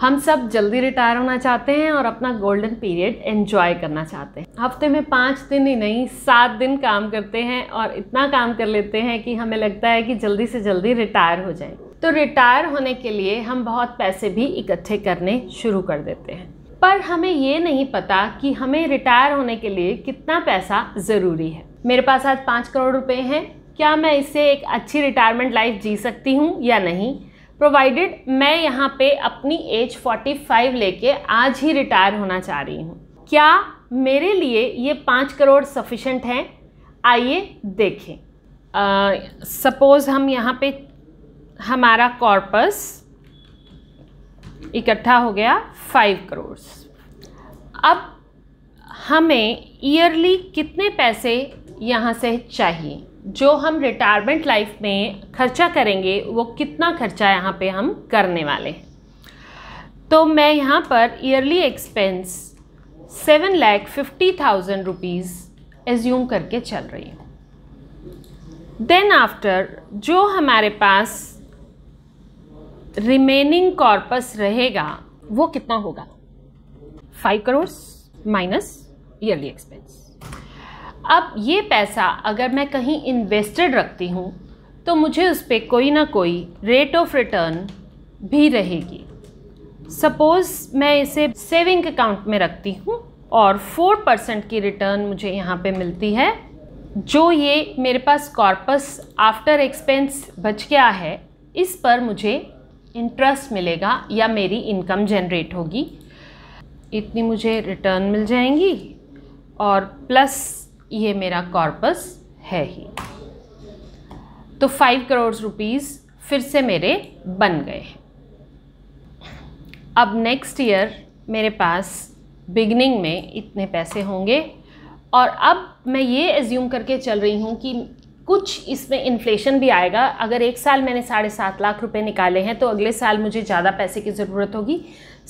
हम सब जल्दी रिटायर होना चाहते हैं और अपना गोल्डन पीरियड एंजॉय करना चाहते हैं हफ्ते में पाँच दिन ही नहीं सात दिन काम करते हैं और इतना काम कर लेते हैं कि हमें लगता है कि जल्दी से जल्दी रिटायर हो जाए तो रिटायर होने के लिए हम बहुत पैसे भी इकट्ठे करने शुरू कर देते हैं पर हमें ये नहीं पता कि हमें रिटायर होने के लिए कितना पैसा ज़रूरी है मेरे पास आज पाँच करोड़ रुपए हैं क्या मैं इससे एक अच्छी रिटायरमेंट लाइफ जी सकती हूँ या नहीं प्रोवाइडेड मैं यहाँ पे अपनी एज 45 लेके आज ही रिटायर होना चाह रही हूँ क्या मेरे लिए ये पाँच करोड़ सफिशेंट हैं आइए देखें सपोज़ हम यहाँ पे हमारा कॉर्पस इकट्ठा हो गया फाइव करोड़ अब हमें ईयरली कितने पैसे यहाँ से चाहिए जो हम रिटायरमेंट लाइफ में खर्चा करेंगे वो कितना खर्चा यहाँ पे हम करने वाले हैं तो मैं यहाँ पर yearly expense seven lakh fifty thousand rupees assume करके चल रही हूँ देन आफ्टर जो हमारे पास रिमेनिंग कॉर्पस रहेगा वो कितना होगा five crore minus yearly expense अब ये पैसा अगर मैं कहीं इन्वेस्टेड रखती हूँ तो मुझे उस पर कोई ना कोई रेट ऑफ रिटर्न भी रहेगी सपोज़ मैं इसे सेविंग अकाउंट में रखती हूँ और फोर परसेंट की रिटर्न मुझे यहाँ पे मिलती है जो ये मेरे पास कॉर्पस आफ्टर एक्सपेंस बच गया है इस पर मुझे इंटरेस्ट मिलेगा या मेरी इनकम जनरेट होगी इतनी मुझे रिटर्न मिल जाएंगी और प्लस ये मेरा कॉर्पस है ही तो फाइव करोड़ रुपीस फिर से मेरे बन गए अब नेक्स्ट ईयर मेरे पास बिगनिंग में इतने पैसे होंगे और अब मैं ये एज्यूम करके चल रही हूँ कि कुछ इसमें इन्फ्लेशन भी आएगा अगर एक साल मैंने साढ़े सात लाख रुपए निकाले हैं तो अगले साल मुझे ज़्यादा पैसे की ज़रूरत होगी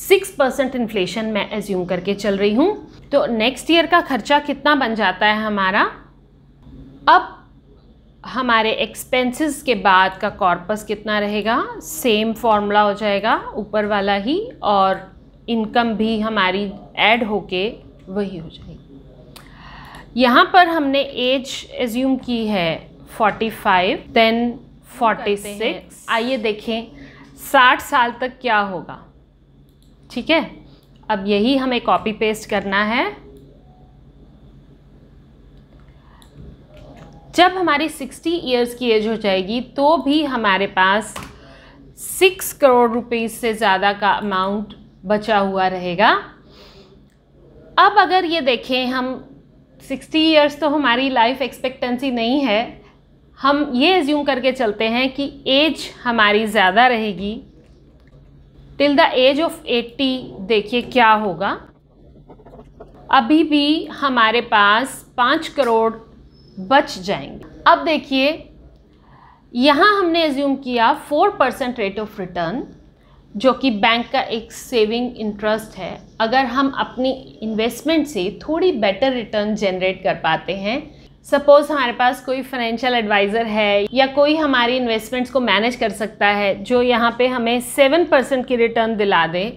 सिक्स परसेंट इन्फ्लेशन मैं एज्यूम करके चल रही हूँ तो नेक्स्ट ईयर का खर्चा कितना बन जाता है हमारा अब हमारे एक्सपेंसेस के बाद का कॉर्पस कितना रहेगा सेम फॉर्मूला हो जाएगा ऊपर वाला ही और इनकम भी हमारी ऐड होके वही हो जाएगी यहाँ पर हमने एज एज्यूम की है 45 देन 46 आइए देखें 60 साल तक क्या होगा ठीक है अब यही हमें कॉपी पेस्ट करना है जब हमारी 60 इयर्स की एज हो जाएगी तो भी हमारे पास सिक्स करोड़ रुपए से ज़्यादा का अमाउंट बचा हुआ रहेगा अब अगर ये देखें हम सिक्सटी ईयर्स तो हमारी लाइफ एक्सपेक्टेंसी नहीं है हम ये एज्यूम करके चलते हैं कि एज हमारी ज़्यादा रहेगी till the age of eighty देखिए क्या होगा अभी भी हमारे पास पाँच करोड़ बच जाएंगे अब देखिए यहाँ हमने एज्यूम किया four percent rate of return जो कि बैंक का एक सेविंग इंटरेस्ट है अगर हम अपनी इन्वेस्टमेंट से थोड़ी बेटर रिटर्न जनरेट कर पाते हैं सपोज़ हमारे पास कोई फाइनेंशियल एडवाइज़र है या कोई हमारी इन्वेस्टमेंट्स को मैनेज कर सकता है जो यहाँ पे हमें सेवन परसेंट की रिटर्न दिला दे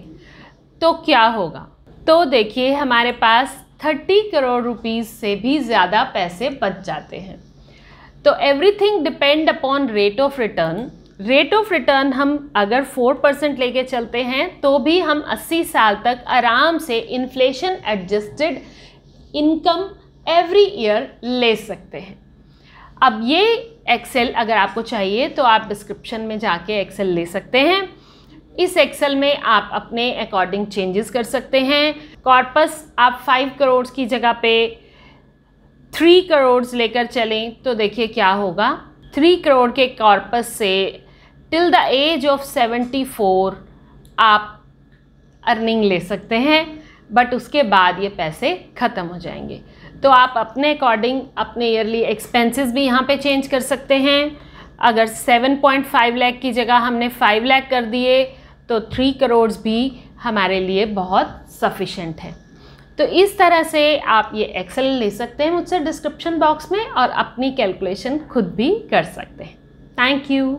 तो क्या होगा तो देखिए हमारे पास थर्टी करोड़ रुपीज़ से भी ज़्यादा पैसे बच जाते हैं तो everything depend upon rate of return rate of return हम अगर फोर परसेंट लेके चलते हैं तो भी हम अस्सी साल तक आराम से inflation adjusted income every year ले सकते हैं अब ये एक्सेल अगर आपको चाहिए तो आप डिस्क्रिप्शन में जाके एक्सेल ले सकते हैं इस एक्सेल में आप अपने अकॉर्डिंग चेंजेस कर सकते हैं कॉर्पस आप फाइव करोड़ की जगह पे थ्री करोड़ लेकर चलें तो देखिए क्या होगा थ्री करोड़ के कॉर्पस से टिल द एज ऑफ 74 आप अर्निंग ले सकते हैं बट उसके बाद ये पैसे ख़त्म हो जाएंगे तो आप अपने अकॉर्डिंग अपने ईयरली एक्सपेंसेस भी यहाँ पे चेंज कर सकते हैं अगर 7.5 लाख की जगह हमने 5 लाख कर दिए तो 3 करोड़ भी हमारे लिए बहुत सफिशेंट है तो इस तरह से आप ये एक्सेल ले सकते हैं मुझसे डिस्क्रिप्शन बॉक्स में और अपनी कैलकुलेशन खुद भी कर सकते हैं थैंक यू